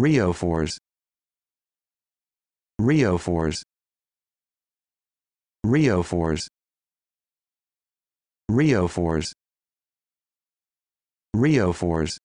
Rio fours Rio fours Rio fours Rio fours Rio fours